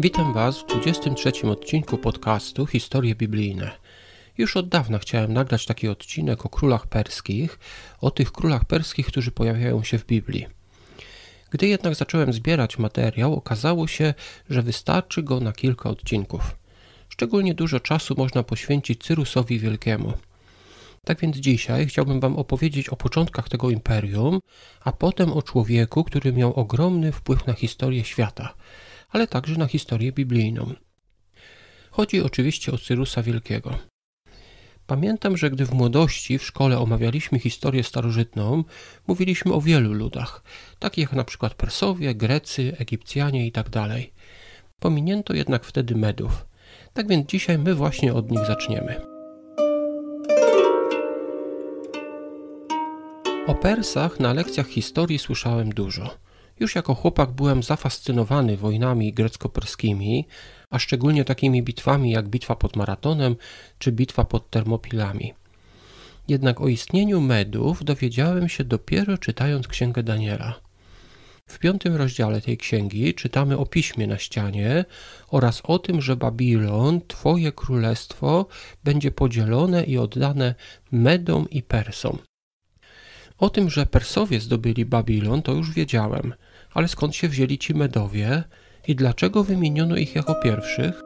Witam Was w 23 odcinku podcastu Historie Biblijne. Już od dawna chciałem nagrać taki odcinek o królach perskich, o tych królach perskich, którzy pojawiają się w Biblii. Gdy jednak zacząłem zbierać materiał, okazało się, że wystarczy go na kilka odcinków. Szczególnie dużo czasu można poświęcić Cyrusowi Wielkiemu. Tak więc dzisiaj chciałbym Wam opowiedzieć o początkach tego imperium, a potem o człowieku, który miał ogromny wpływ na historię świata ale także na historię biblijną. Chodzi oczywiście o Cyrusa Wielkiego. Pamiętam, że gdy w młodości w szkole omawialiśmy historię starożytną, mówiliśmy o wielu ludach, takich jak na przykład Persowie, Grecy, Egipcjanie itd. Tak Pominięto jednak wtedy Medów. Tak więc dzisiaj my właśnie od nich zaczniemy. O Persach na lekcjach historii słyszałem dużo. Już jako chłopak byłem zafascynowany wojnami grecko-perskimi, a szczególnie takimi bitwami jak bitwa pod Maratonem czy bitwa pod Termopilami. Jednak o istnieniu Medów dowiedziałem się dopiero czytając Księgę Daniela. W piątym rozdziale tej księgi czytamy o piśmie na ścianie oraz o tym, że Babilon, Twoje królestwo, będzie podzielone i oddane Medom i Persom. O tym, że Persowie zdobyli Babilon, to już wiedziałem, ale skąd się wzięli ci Medowie i dlaczego wymieniono ich jako pierwszych?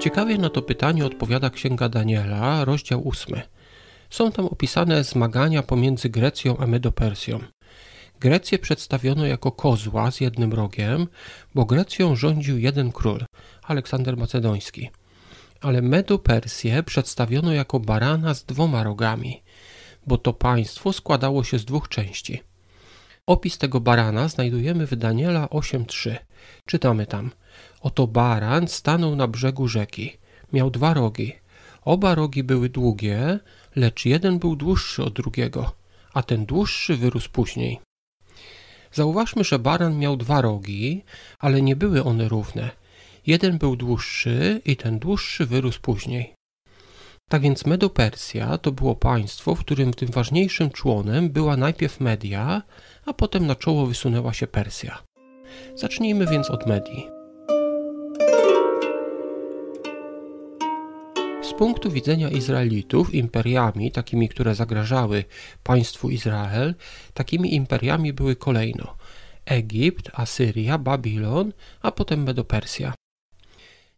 Ciekawie na to pytanie odpowiada Księga Daniela, rozdział 8. Są tam opisane zmagania pomiędzy Grecją a Medopersją. Grecję przedstawiono jako kozła z jednym rogiem, bo Grecją rządził jeden król, Aleksander Macedoński ale Medo-Persję przedstawiono jako barana z dwoma rogami, bo to państwo składało się z dwóch części. Opis tego barana znajdujemy w Daniela 8:3. Czytamy tam: Oto baran stanął na brzegu rzeki. Miał dwa rogi. Oba rogi były długie, lecz jeden był dłuższy od drugiego, a ten dłuższy wyrósł później. Zauważmy, że baran miał dwa rogi, ale nie były one równe. Jeden był dłuższy i ten dłuższy wyrósł później. Tak więc Medopersja to było państwo, w którym tym ważniejszym członem była najpierw Media, a potem na czoło wysunęła się Persja. Zacznijmy więc od Medii. Z punktu widzenia Izraelitów, imperiami, takimi, które zagrażały państwu Izrael, takimi imperiami były kolejno Egipt, Asyria, Babilon, a potem Medopersja.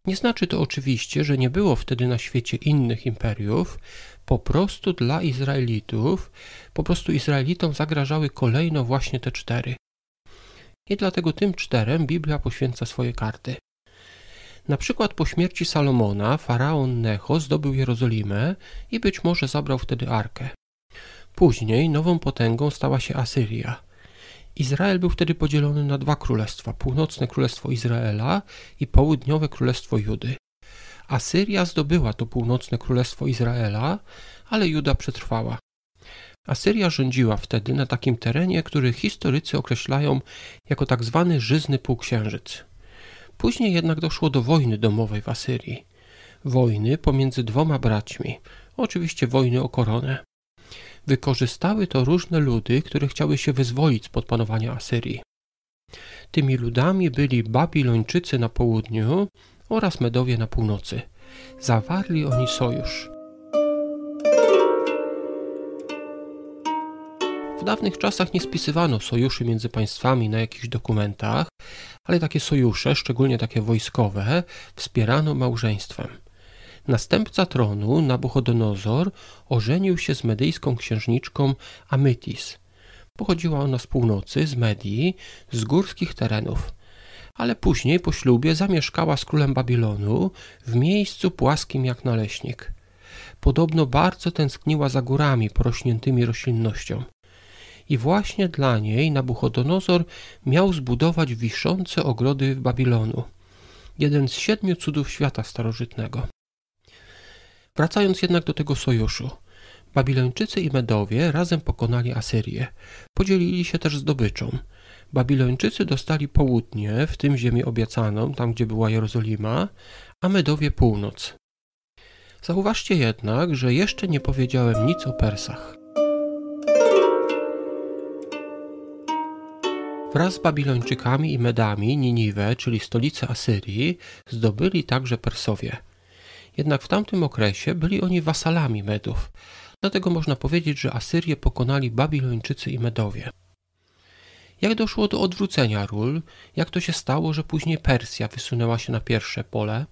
Nie znaczy to oczywiście, że nie było wtedy na świecie innych imperiów, po prostu dla Izraelitów, po prostu Izraelitom zagrażały kolejno właśnie te cztery. I dlatego tym czterem Biblia poświęca swoje karty. Na przykład po śmierci Salomona faraon Necho zdobył Jerozolimę i być może zabrał wtedy arkę. Później nową potęgą stała się Asyria – Izrael był wtedy podzielony na dwa królestwa: północne królestwo Izraela i południowe królestwo Judy. Asyria zdobyła to północne królestwo Izraela, ale Juda przetrwała. Asyria rządziła wtedy na takim terenie, który historycy określają jako tak zwany żyzny półksiężyc. Później jednak doszło do wojny domowej w Asyrii. Wojny pomiędzy dwoma braćmi, oczywiście wojny o koronę. Wykorzystały to różne ludy, które chciały się wyzwolić spod panowania Asyrii. Tymi ludami byli Babilończycy na południu oraz Medowie na północy. Zawarli oni sojusz. W dawnych czasach nie spisywano sojuszy między państwami na jakichś dokumentach, ale takie sojusze, szczególnie takie wojskowe, wspierano małżeństwem. Następca tronu, Nabuchodonozor, ożenił się z medyjską księżniczką Amytis. Pochodziła ona z północy, z Medii, z górskich terenów. Ale później po ślubie zamieszkała z królem Babilonu w miejscu płaskim jak naleśnik. Podobno bardzo tęskniła za górami porośniętymi roślinnością i właśnie dla niej Nabuchodonozor miał zbudować wiszące ogrody w Babilonu. Jeden z siedmiu cudów świata starożytnego. Wracając jednak do tego sojuszu. Babilończycy i Medowie razem pokonali Asyrię. Podzielili się też zdobyczą. Babilończycy dostali południe, w tym ziemię obiecaną, tam gdzie była Jerozolima, a Medowie północ. Zauważcie jednak, że jeszcze nie powiedziałem nic o Persach. Wraz z Babilończykami i Medami Niniwę, czyli stolicę Asyrii, zdobyli także Persowie – jednak w tamtym okresie byli oni wasalami Medów. Dlatego można powiedzieć, że Asyrię pokonali Babilończycy i Medowie. Jak doszło do odwrócenia ról? Jak to się stało, że później Persja wysunęła się na pierwsze pole?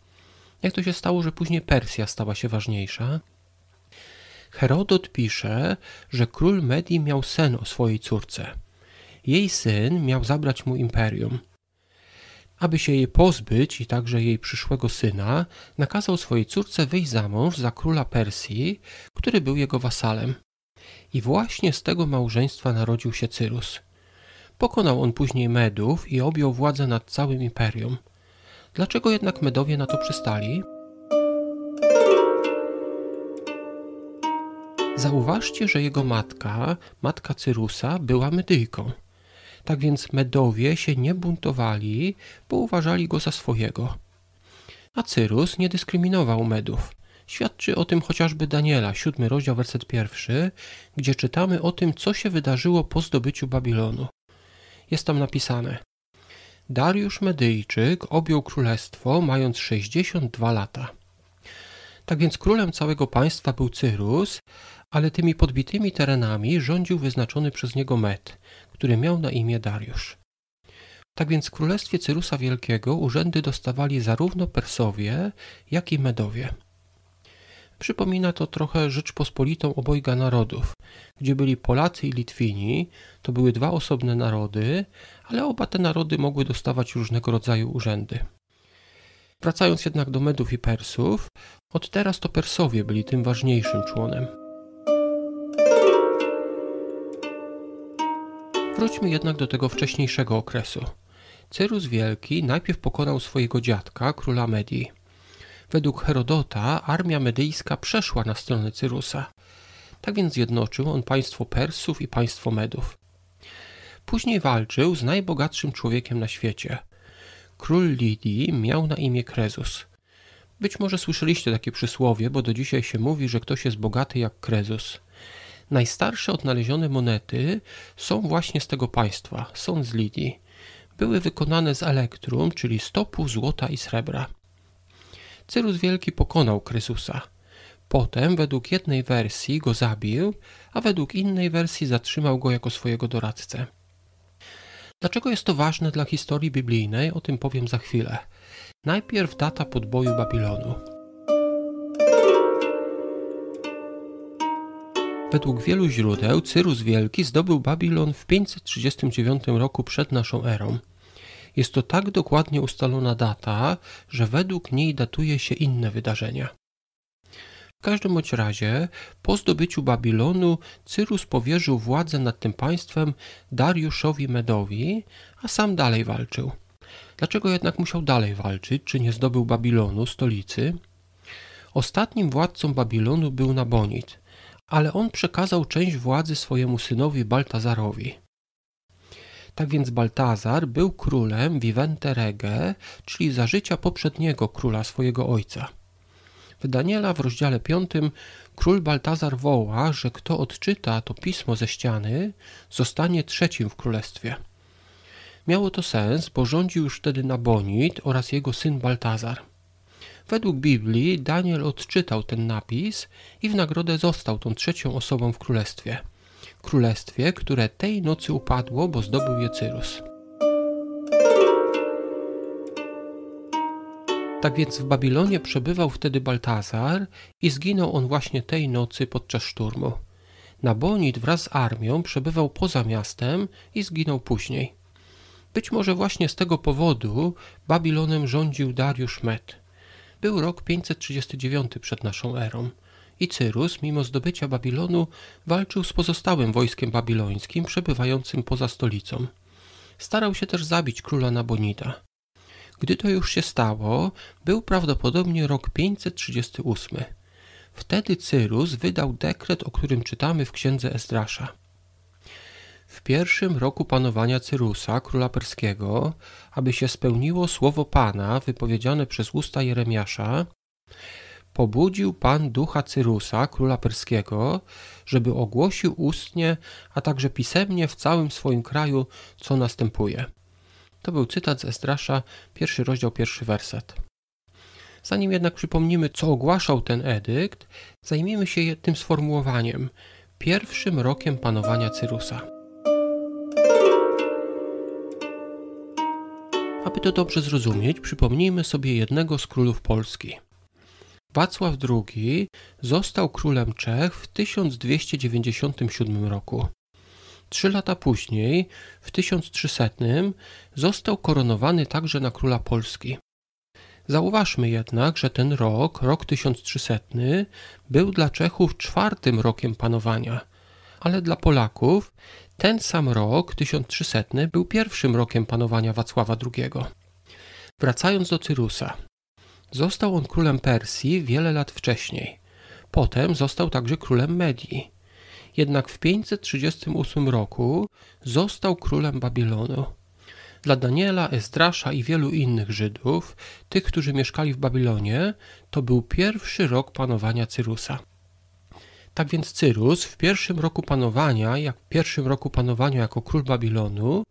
Jak to się stało, że później Persja stała się ważniejsza? Herodot pisze, że król Medii miał sen o swojej córce. Jej syn miał zabrać mu imperium. Aby się jej pozbyć i także jej przyszłego syna, nakazał swojej córce wyjść za mąż za króla Persji, który był jego wasalem. I właśnie z tego małżeństwa narodził się Cyrus. Pokonał on później Medów i objął władzę nad całym imperium. Dlaczego jednak Medowie na to przystali? Zauważcie, że jego matka, matka Cyrusa, była Medyjką. Tak więc Medowie się nie buntowali, bo uważali go za swojego. A Cyrus nie dyskryminował Medów. Świadczy o tym chociażby Daniela, 7 rozdział, werset pierwszy, gdzie czytamy o tym, co się wydarzyło po zdobyciu Babilonu. Jest tam napisane: Dariusz Medyjczyk objął królestwo mając 62 lata. Tak więc królem całego państwa był Cyrus, ale tymi podbitymi terenami rządził wyznaczony przez niego Med który miał na imię Dariusz. Tak więc w królestwie Cyrusa Wielkiego urzędy dostawali zarówno Persowie, jak i Medowie. Przypomina to trochę Rzeczpospolitą obojga narodów, gdzie byli Polacy i Litwini, to były dwa osobne narody, ale oba te narody mogły dostawać różnego rodzaju urzędy. Wracając jednak do Medów i Persów, od teraz to Persowie byli tym ważniejszym członem. Wróćmy jednak do tego wcześniejszego okresu. Cyrus Wielki najpierw pokonał swojego dziadka, króla Medii. Według Herodota armia medyjska przeszła na stronę Cyrusa. Tak więc zjednoczył on państwo Persów i państwo Medów. Później walczył z najbogatszym człowiekiem na świecie. Król Lidii miał na imię Krezus. Być może słyszeliście takie przysłowie, bo do dzisiaj się mówi, że ktoś jest bogaty jak Krezus. Najstarsze odnalezione monety są właśnie z tego państwa, są z Lidii. Były wykonane z elektrum, czyli stopu, złota i srebra. Cyrus Wielki pokonał Krysusa. Potem, według jednej wersji, go zabił, a według innej wersji zatrzymał go jako swojego doradcę. Dlaczego jest to ważne dla historii biblijnej, o tym powiem za chwilę. Najpierw data podboju Babilonu. Według wielu źródeł Cyrus Wielki zdobył Babilon w 539 roku przed naszą erą. Jest to tak dokładnie ustalona data, że według niej datuje się inne wydarzenia. W każdym bądź razie, po zdobyciu Babilonu, Cyrus powierzył władzę nad tym państwem Dariuszowi Medowi, a sam dalej walczył. Dlaczego jednak musiał dalej walczyć? Czy nie zdobył Babilonu, stolicy? Ostatnim władcą Babilonu był Nabonid ale on przekazał część władzy swojemu synowi Baltazarowi. Tak więc Baltazar był królem Vivente Rege, czyli za życia poprzedniego króla swojego ojca. W Daniela w rozdziale 5 król Baltazar woła, że kto odczyta to pismo ze ściany, zostanie trzecim w królestwie. Miało to sens, bo rządził już wtedy Nabonid oraz jego syn Baltazar. Według Biblii Daniel odczytał ten napis i w nagrodę został tą trzecią osobą w królestwie. Królestwie, które tej nocy upadło, bo zdobył je Cyrus. Tak więc w Babilonie przebywał wtedy Baltazar i zginął on właśnie tej nocy podczas szturmu. Nabonid wraz z armią przebywał poza miastem i zginął później. Być może właśnie z tego powodu Babilonem rządził Dariusz Med. Był rok 539 przed naszą erą i Cyrus, mimo zdobycia Babilonu, walczył z pozostałym wojskiem babilońskim przebywającym poza stolicą. Starał się też zabić króla Nabonida. Gdy to już się stało, był prawdopodobnie rok 538. Wtedy Cyrus wydał dekret, o którym czytamy w księdze Ezdrasza w pierwszym roku panowania Cyrusa, króla perskiego, aby się spełniło słowo Pana wypowiedziane przez usta Jeremiasza, pobudził Pan ducha Cyrusa, króla perskiego, żeby ogłosił ustnie, a także pisemnie w całym swoim kraju, co następuje. To był cytat z Estrasza, pierwszy rozdział, pierwszy werset. Zanim jednak przypomnimy, co ogłaszał ten edykt, zajmijmy się tym sformułowaniem – pierwszym rokiem panowania Cyrusa. Aby to dobrze zrozumieć, przypomnijmy sobie jednego z królów Polski. Wacław II został królem Czech w 1297 roku. Trzy lata później, w 1300, został koronowany także na króla Polski. Zauważmy jednak, że ten rok, rok 1300, był dla Czechów czwartym rokiem panowania – ale dla Polaków ten sam rok, 1300, był pierwszym rokiem panowania Wacława II. Wracając do Cyrusa. Został on królem Persji wiele lat wcześniej. Potem został także królem Medii. Jednak w 538 roku został królem Babilonu. Dla Daniela, Estrasza i wielu innych Żydów, tych, którzy mieszkali w Babilonie, to był pierwszy rok panowania Cyrusa. Tak więc Cyrus w pierwszym roku panowania, jak w pierwszym roku panowania jako król Babilonu,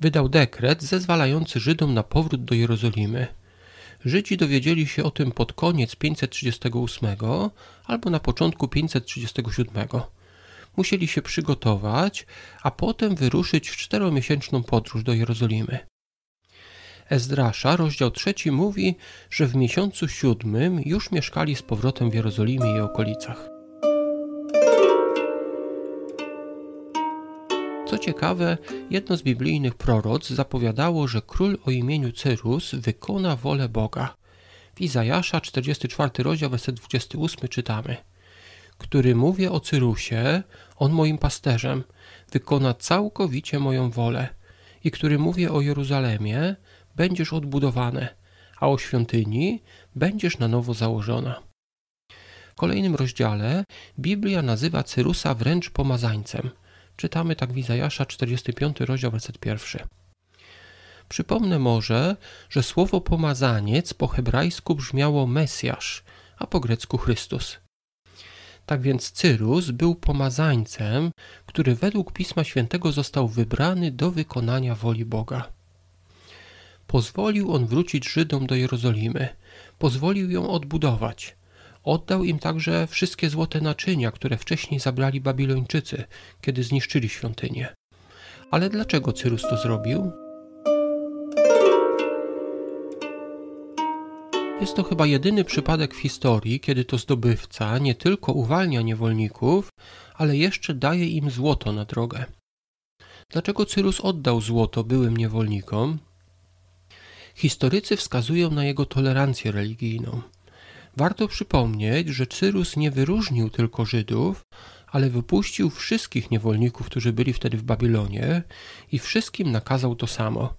wydał dekret zezwalający Żydom na powrót do Jerozolimy. Żydzi dowiedzieli się o tym pod koniec 538 albo na początku 537. Musieli się przygotować, a potem wyruszyć w czteromiesięczną podróż do Jerozolimy. Ezdrasza, rozdział trzeci mówi, że w miesiącu siódmym już mieszkali z powrotem w Jerozolimie i okolicach. Co ciekawe, jedno z biblijnych proroc zapowiadało, że król o imieniu Cyrus wykona wolę Boga. W Izajasza 44 rozdział, werset 28 czytamy który mówię o Cyrusie, on moim pasterzem, wykona całkowicie moją wolę. I który mówię o Jeruzalemie, będziesz odbudowane, a o świątyni będziesz na nowo założona. W kolejnym rozdziale Biblia nazywa Cyrusa wręcz pomazańcem – Czytamy tak w 45 rozdział werset Przypomnę może, że słowo pomazaniec po hebrajsku brzmiało Mesjasz, a po grecku Chrystus. Tak więc Cyrus był pomazańcem, który według Pisma Świętego został wybrany do wykonania woli Boga. Pozwolił on wrócić Żydom do Jerozolimy, pozwolił ją odbudować, Oddał im także wszystkie złote naczynia, które wcześniej zabrali Babilończycy, kiedy zniszczyli świątynię. Ale dlaczego Cyrus to zrobił? Jest to chyba jedyny przypadek w historii, kiedy to zdobywca nie tylko uwalnia niewolników, ale jeszcze daje im złoto na drogę. Dlaczego Cyrus oddał złoto byłym niewolnikom? Historycy wskazują na jego tolerancję religijną. Warto przypomnieć, że Cyrus nie wyróżnił tylko Żydów, ale wypuścił wszystkich niewolników, którzy byli wtedy w Babilonie i wszystkim nakazał to samo.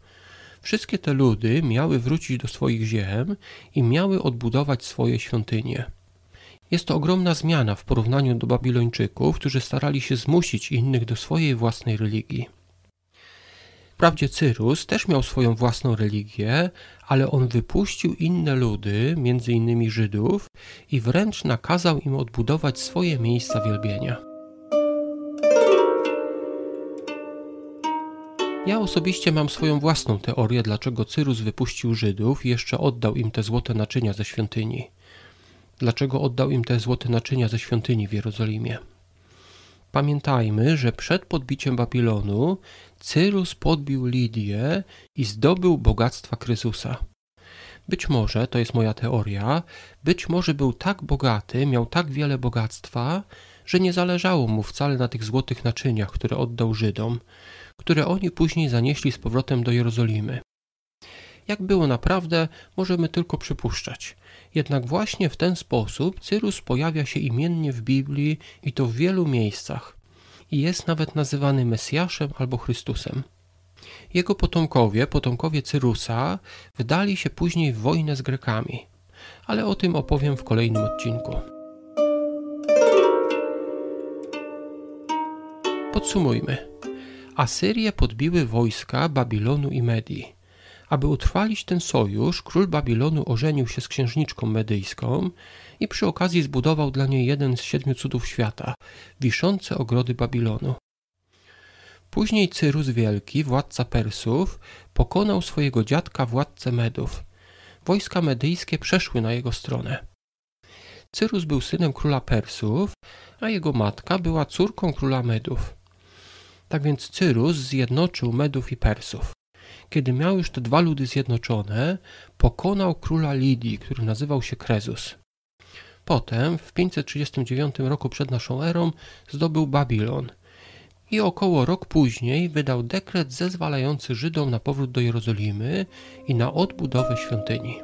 Wszystkie te ludy miały wrócić do swoich ziem i miały odbudować swoje świątynie. Jest to ogromna zmiana w porównaniu do Babilończyków, którzy starali się zmusić innych do swojej własnej religii. Wprawdzie Cyrus też miał swoją własną religię, ale on wypuścił inne ludy, między innymi Żydów, i wręcz nakazał im odbudować swoje miejsca wielbienia. Ja osobiście mam swoją własną teorię, dlaczego Cyrus wypuścił Żydów i jeszcze oddał im te złote naczynia ze świątyni. Dlaczego oddał im te złote naczynia ze świątyni w Jerozolimie? Pamiętajmy, że przed podbiciem Babilonu Cyrus podbił Lidię i zdobył bogactwa Kryzusa. Być może, to jest moja teoria, być może był tak bogaty, miał tak wiele bogactwa, że nie zależało mu wcale na tych złotych naczyniach, które oddał Żydom, które oni później zanieśli z powrotem do Jerozolimy. Jak było naprawdę, możemy tylko przypuszczać. Jednak właśnie w ten sposób Cyrus pojawia się imiennie w Biblii i to w wielu miejscach. I jest nawet nazywany Mesjaszem albo Chrystusem. Jego potomkowie, potomkowie Cyrusa, wdali się później w wojnę z Grekami. Ale o tym opowiem w kolejnym odcinku. Podsumujmy. Asyrie podbiły wojska Babilonu i Medii. Aby utrwalić ten sojusz, król Babilonu ożenił się z księżniczką medyjską i przy okazji zbudował dla niej jeden z siedmiu cudów świata wiszące ogrody Babilonu. Później Cyrus Wielki, władca Persów, pokonał swojego dziadka, władcę Medów. Wojska medyjskie przeszły na jego stronę. Cyrus był synem króla Persów, a jego matka była córką króla Medów. Tak więc Cyrus zjednoczył Medów i Persów kiedy miał już te dwa ludy zjednoczone, pokonał króla Lidii, który nazywał się Krezus. Potem w 539 roku przed naszą erą zdobył Babilon i około rok później wydał dekret zezwalający Żydom na powrót do Jerozolimy i na odbudowę świątyni.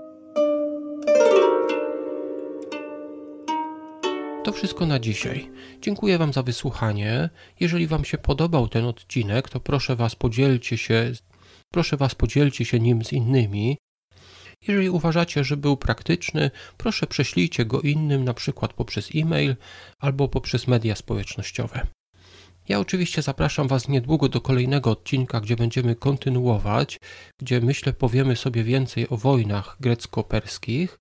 To wszystko na dzisiaj. Dziękuję Wam za wysłuchanie. Jeżeli Wam się podobał ten odcinek, to proszę Was podzielcie się Proszę Was, podzielcie się nim z innymi. Jeżeli uważacie, że był praktyczny, proszę prześlijcie go innym, na przykład poprzez e-mail albo poprzez media społecznościowe. Ja oczywiście zapraszam Was niedługo do kolejnego odcinka, gdzie będziemy kontynuować, gdzie myślę powiemy sobie więcej o wojnach grecko-perskich.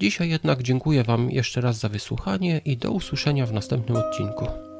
Dzisiaj jednak dziękuję Wam jeszcze raz za wysłuchanie i do usłyszenia w następnym odcinku.